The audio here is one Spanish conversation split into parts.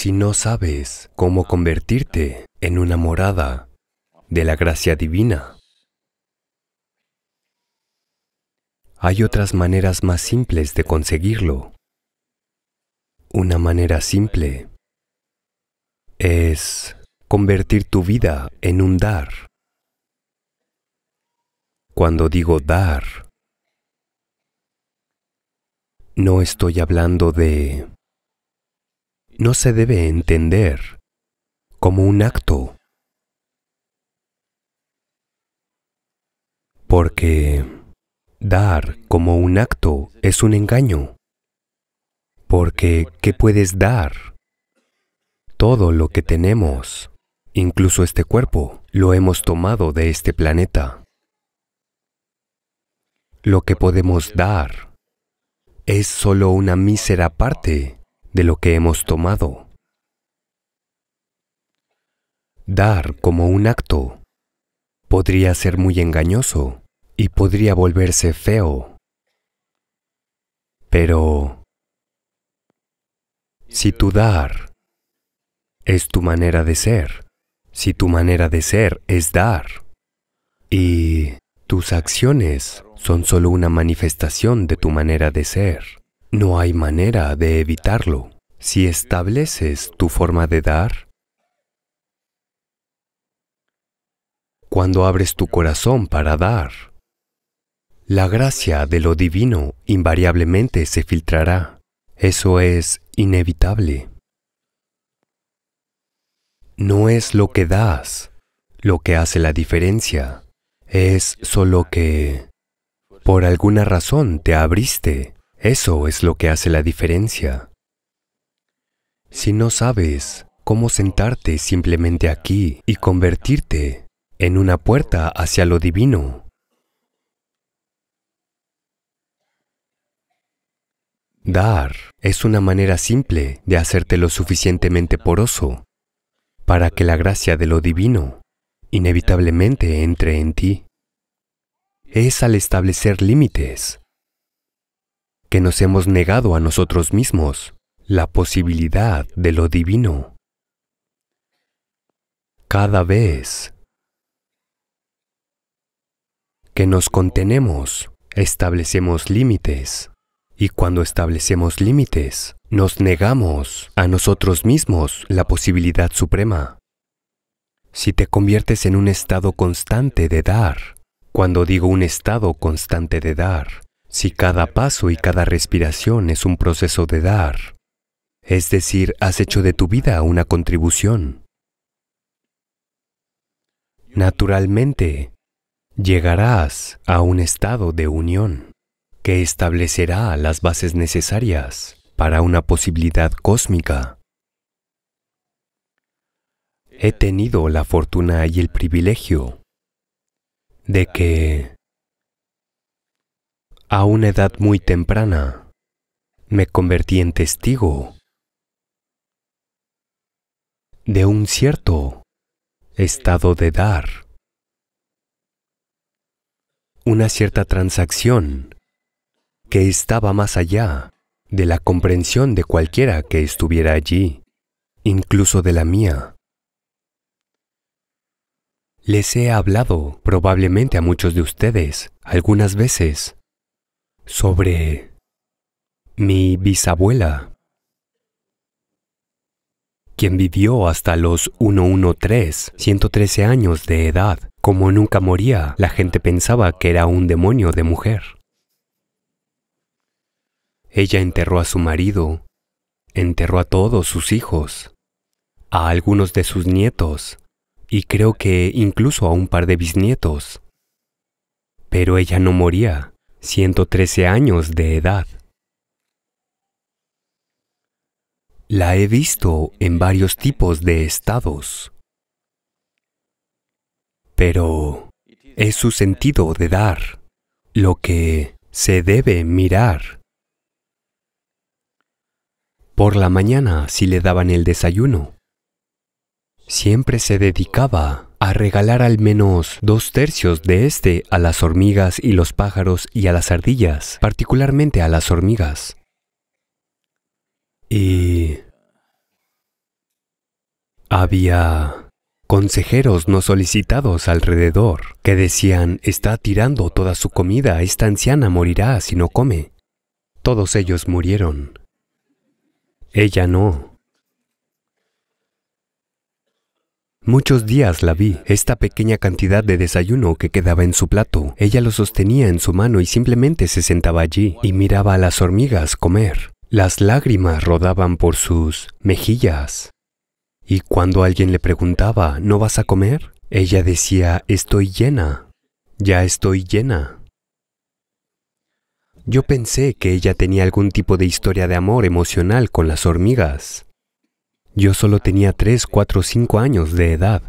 Si no sabes cómo convertirte en una morada de la gracia divina, hay otras maneras más simples de conseguirlo. Una manera simple es convertir tu vida en un dar. Cuando digo dar, no estoy hablando de no se debe entender como un acto, porque dar como un acto es un engaño, porque ¿qué puedes dar? Todo lo que tenemos, incluso este cuerpo, lo hemos tomado de este planeta. Lo que podemos dar es solo una mísera parte de lo que hemos tomado. Dar como un acto podría ser muy engañoso y podría volverse feo. Pero si tu dar es tu manera de ser, si tu manera de ser es dar, y tus acciones son solo una manifestación de tu manera de ser, no hay manera de evitarlo. Si estableces tu forma de dar, cuando abres tu corazón para dar, la gracia de lo divino invariablemente se filtrará. Eso es inevitable. No es lo que das lo que hace la diferencia, es solo que por alguna razón te abriste eso es lo que hace la diferencia. Si no sabes cómo sentarte simplemente aquí y convertirte en una puerta hacia lo divino, dar es una manera simple de hacerte lo suficientemente poroso para que la gracia de lo divino inevitablemente entre en ti. Es al establecer límites que nos hemos negado a nosotros mismos la posibilidad de lo divino. Cada vez que nos contenemos, establecemos límites. Y cuando establecemos límites, nos negamos a nosotros mismos la posibilidad suprema. Si te conviertes en un estado constante de dar, cuando digo un estado constante de dar, si cada paso y cada respiración es un proceso de dar, es decir, has hecho de tu vida una contribución, naturalmente llegarás a un estado de unión que establecerá las bases necesarias para una posibilidad cósmica. He tenido la fortuna y el privilegio de que a una edad muy temprana, me convertí en testigo de un cierto estado de dar, una cierta transacción que estaba más allá de la comprensión de cualquiera que estuviera allí, incluso de la mía. Les he hablado probablemente a muchos de ustedes algunas veces sobre mi bisabuela, quien vivió hasta los 113, 113 años de edad. Como nunca moría, la gente pensaba que era un demonio de mujer. Ella enterró a su marido, enterró a todos sus hijos, a algunos de sus nietos, y creo que incluso a un par de bisnietos. Pero ella no moría, 113 años de edad. La he visto en varios tipos de estados, pero es su sentido de dar lo que se debe mirar. Por la mañana, si le daban el desayuno, siempre se dedicaba a regalar al menos dos tercios de este a las hormigas y los pájaros y a las ardillas, particularmente a las hormigas. Y... Había consejeros no solicitados alrededor que decían, está tirando toda su comida, esta anciana morirá si no come. Todos ellos murieron. Ella no. Muchos días la vi, esta pequeña cantidad de desayuno que quedaba en su plato. Ella lo sostenía en su mano y simplemente se sentaba allí y miraba a las hormigas comer. Las lágrimas rodaban por sus mejillas. Y cuando alguien le preguntaba, ¿no vas a comer? Ella decía, estoy llena, ya estoy llena. Yo pensé que ella tenía algún tipo de historia de amor emocional con las hormigas. Yo solo tenía 3, 4, 5 años de edad.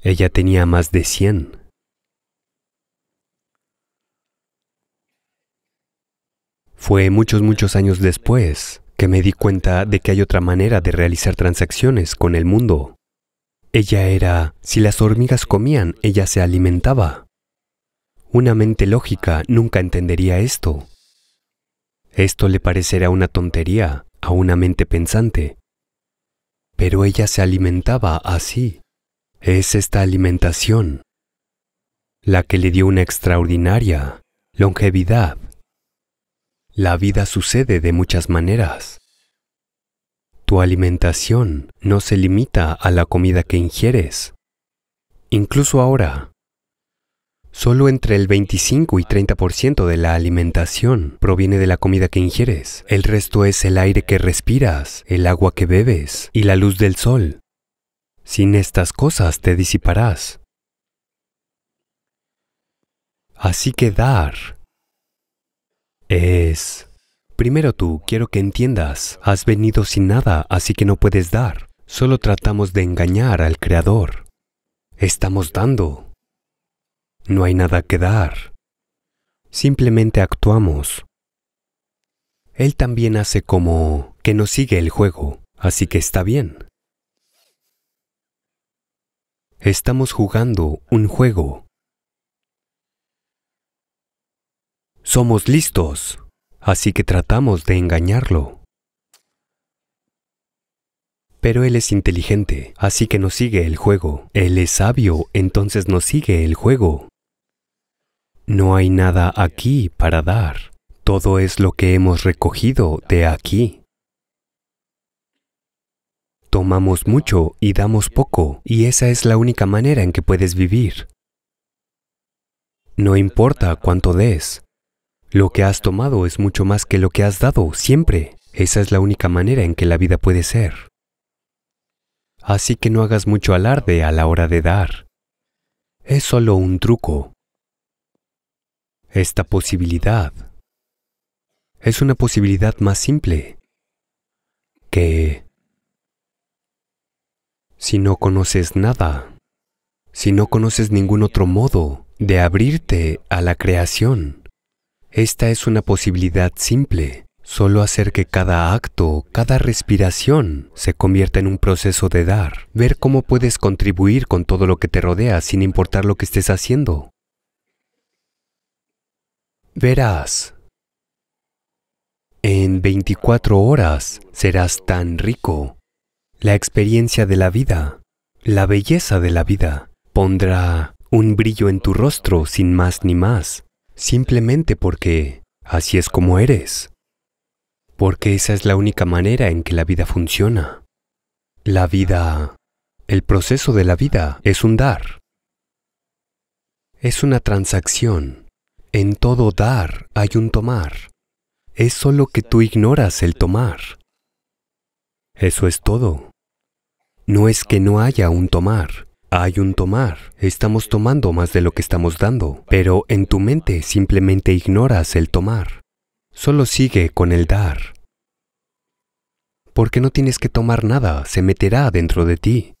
Ella tenía más de 100. Fue muchos, muchos años después que me di cuenta de que hay otra manera de realizar transacciones con el mundo. Ella era, si las hormigas comían, ella se alimentaba. Una mente lógica nunca entendería esto. Esto le parecerá una tontería a una mente pensante, pero ella se alimentaba así. Es esta alimentación la que le dio una extraordinaria longevidad. La vida sucede de muchas maneras. Tu alimentación no se limita a la comida que ingieres. Incluso ahora, Solo entre el 25 y 30% de la alimentación proviene de la comida que ingieres. El resto es el aire que respiras, el agua que bebes y la luz del sol. Sin estas cosas te disiparás. Así que dar es... Primero tú, quiero que entiendas, has venido sin nada, así que no puedes dar. Solo tratamos de engañar al Creador. Estamos dando, no hay nada que dar. Simplemente actuamos. Él también hace como que nos sigue el juego, así que está bien. Estamos jugando un juego. Somos listos, así que tratamos de engañarlo. Pero él es inteligente, así que nos sigue el juego. Él es sabio, entonces nos sigue el juego. No hay nada aquí para dar. Todo es lo que hemos recogido de aquí. Tomamos mucho y damos poco, y esa es la única manera en que puedes vivir. No importa cuánto des, lo que has tomado es mucho más que lo que has dado, siempre. Esa es la única manera en que la vida puede ser. Así que no hagas mucho alarde a la hora de dar. Es solo un truco esta posibilidad. Es una posibilidad más simple que si no conoces nada, si no conoces ningún otro modo de abrirte a la creación. Esta es una posibilidad simple, solo hacer que cada acto, cada respiración se convierta en un proceso de dar, ver cómo puedes contribuir con todo lo que te rodea sin importar lo que estés haciendo. Verás, en 24 horas serás tan rico. La experiencia de la vida, la belleza de la vida, pondrá un brillo en tu rostro sin más ni más, simplemente porque así es como eres. Porque esa es la única manera en que la vida funciona. La vida, el proceso de la vida es un dar. Es una transacción en todo dar hay un tomar. Es solo que tú ignoras el tomar. Eso es todo. No es que no haya un tomar. Hay un tomar. Estamos tomando más de lo que estamos dando, pero en tu mente simplemente ignoras el tomar. Solo sigue con el dar. Porque no tienes que tomar nada, se meterá dentro de ti.